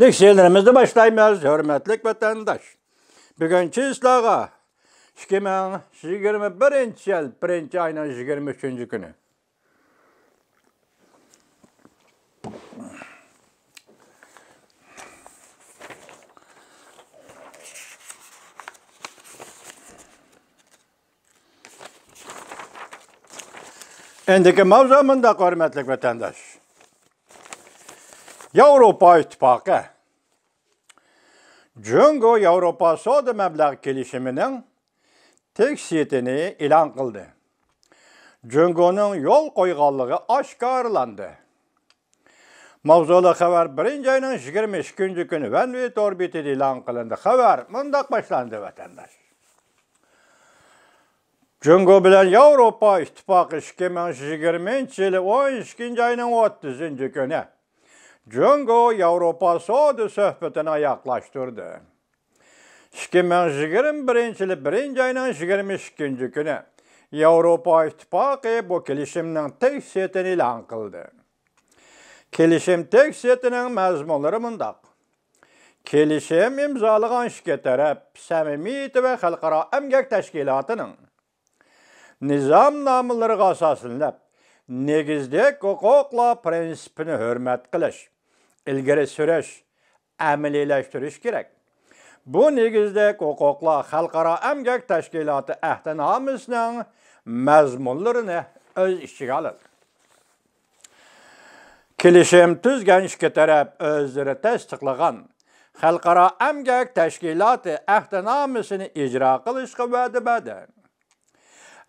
Dikşelerimizi başlaymayız, hürmetlik vatandaş. Bugünkü ıslağa, 2021 yıl, 1. ayının 23. günü. Endiki mavzamında hürmetlik vatandaş. Avrupa İttifakı. Cüngü Avrupa Soda Məbləğ gelişiminin teksiyetini ilan kıldı. Cüngü'nün yol koygallığı aşkarlandı. Mavzulu xəbər birinci ayının 22-ci günü Venvet orbiti ilan qılındı. Xəbər mındaq başlandı vətəndaş. Cüngü bilen Avrupa İttifakı 2020-ci ili 12-ci ayının 30 günü Cüngo Avropa Sodu söhbətini yaxlaşdırdı. 2021-ci il 1-ci ayının 22-ci günü Avropa İttifaqı bu kilişimnin tek setini ilan qıldı. Kelişim tek setinin məzmunları mındaq. Kelişim imzalıqan şirkə tərəf Səmimiyyət və Xalqara Əmgək Təşkilatının nizam namıları qasasınləb negizlik hüquqla prinsipini hörmət qilish, ilgiri sürüş, əməliyləşdiriş kerak. Bu negizlik hüquqla Xalqaro Əmgək Təşkilatı əhdnaməsinin məzmunlarını öz içinə alır. Kilişim tüzgən işki tərəf özləri təsdiqləğən Xalqaro Əmgək Təşkilatı əhdnaməsini icra qilishqa vədə bədir.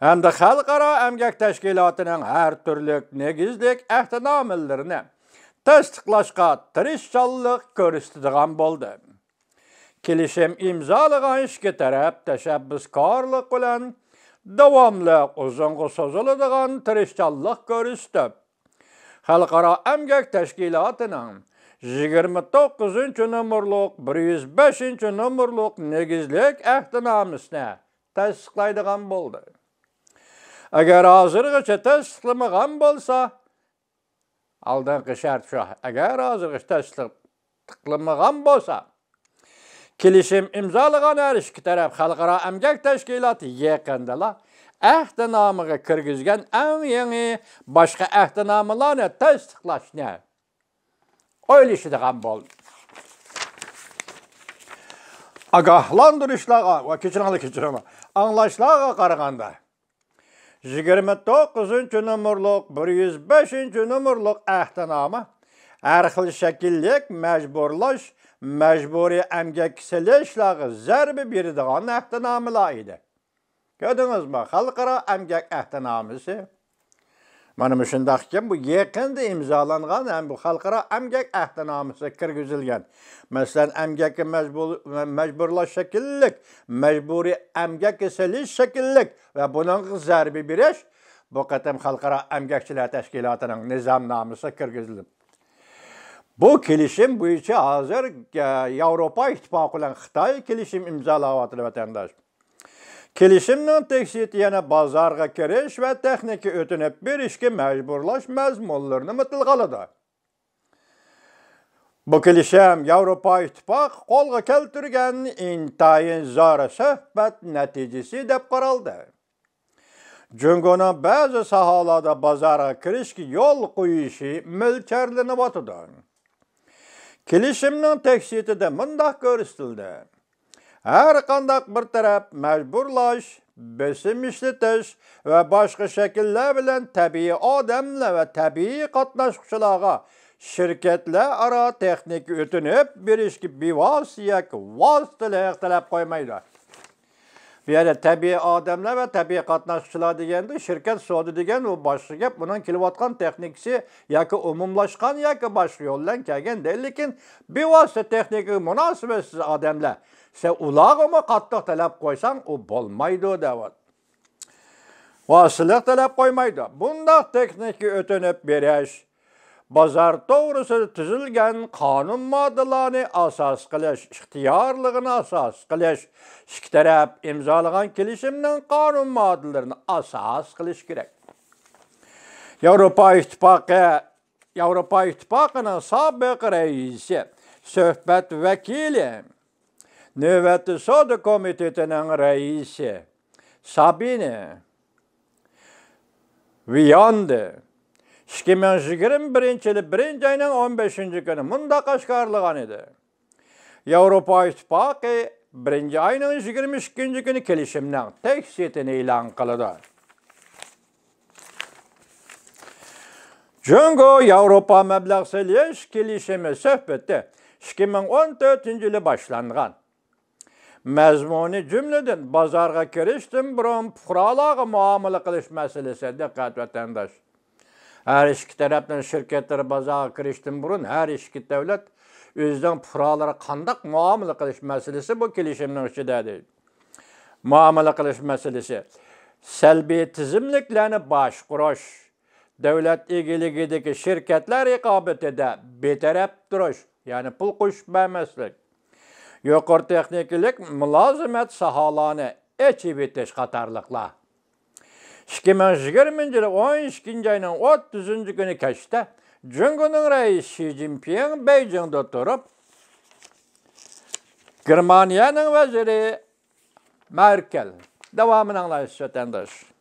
әмді қалқара әмгәк тәшкилатының әр түрлік негіздік әхтінамілдеріні тәстіқлашқа тырышчаллық көрістідіған болды. Келешем имзалыған ішкі тәрәп қарлық құлән, давамлық ұзыңғы созылыдыған жалылық көрісті. Қалқара әмгәк тәшкилатының 29 нөмірлік 105 нөмірлік негізлік әхтінамісіне тәсіқлайдыған болды. Əgər hazırıq təslimğan bolsa, aldanqı şərt şu. Əgər hazırıq təslimğan bolsa, kilişim imzalığan hər iki tərəf xalqara əmgək təşkilatı yəqəndəla əhd namığı kirgizgən ən yeni başqa əhd namılarını təsdiqləşnə. Oylaşıdığan boldu. agahlandırışlara, keçirin hala keçirin hala, anlaşlara qarğanda, 29-cu nömrlük 105-ci nömrlük əhdənamə hər xil şəkillik, məcburlaş, məcburi əmgək silişləğı zərbi bir dağın əhdənamıla idi. Gördünüzmü? Xalqara əmgək əhdənamısı Mana mushundoqki bu yaqinda imzolangan ham bu xalqaro amgak ahdnomasi kirgizilgan. Masalan, amgakka majburlash shakllik, majburiy amgakka selish shakllik va buningga zarba berish bu qatam xalqaro amgakchilar tashkilotining nizomnomasi kirgizildi. Bu kelishim bo'yicha hozir Yevropa ittifoqi bilan Xitoy kelishim imzolab vatandosh. Kilişimnin tekşitiyene bazarga kiriş ve texniki ötünüp bir işki mecburlaş məzmunlarını mıtılgalıdır. Bu kilişem Avrupa İttifaq qolga keltirgen intayin zara söhbət neticesi dep qaraldı. Cüngona bazı sahalada bazara kirişki yol qoyuşu mülçerlini batıdı. Kilişimnin tekşiti de mındaq görüstüldü. Hər qandaq bir tərəf məcburlaş, besim işlitiş və başqa şəkillər bilən təbii adəmlə və təbii qatnaşqıçılığa şirkətlər ara texniki ötünüb bir işki bivasiyək vasitələ ixtilaf qoymaydı. Yəni təbii adəmlər və təbii qatnaşıqçılar deyəndə şirkət sodi degən o başlı gəp bunun kilovatqan texnikisi yəki umumlaşqan yəki başlı yollan kəgən deyil. Lakin bir vasitə texniki münasibətsiz adəmlər sən ulağımı qatlıq tələb qoysan o bolmaydı o dəvat. Vasılıq tələb qoymaydı. Bunda texniki ötünüb verəş, bazar to'g'risida tuzilgan qonun moddalarini asos qilish ixtiyorligini asos qilish ikki taraf imzolagan kelishimning qonun moddalarini asos qilish kerak yevropa ittifoqi yevropa ittifoqining sobiq raisi söhbət vəkili, növbəti soda komitetinin rəisi Sabine Viyandi 2021 yılı 1 ayının 15. günü munda qaşqarılğan idi. Avropa İttifaqı 1 ayının 22. günü kelişimden tek setini ilan qılıdı. Çünkü Avropa məbləğ seliş kelişimi söhbəti 2014-cü ili başlanğan. Məzmuni cümlədən bazarğa kirişdən bron puxralağı muamılı qilish məsələsi diqqət vətəndaş. Hər iki tərəfdən şirkətlər bazağa kirişdən burun hər iki dövlət özdən puralara qandaq müamilə qilish məsələsi bu kilişimnin içindədir. Müamilə qilish məsələsi. Səlbi tizimliklərini baş quruş, dövlət igiligidəki şirkətlər iqabətədə betərəb duruş, yəni pul quş bəməslik. Yuqur texnikilik mülazimət sahalarını eçib etiş qatarlıqlar. 시키면 시기를민지를 온시킨자는 옷두순지근이 계시다. 중국능라의 시진핑 Beijing'de durup, Germaniyanın veziri Merkel devamını anlayış vatandaş.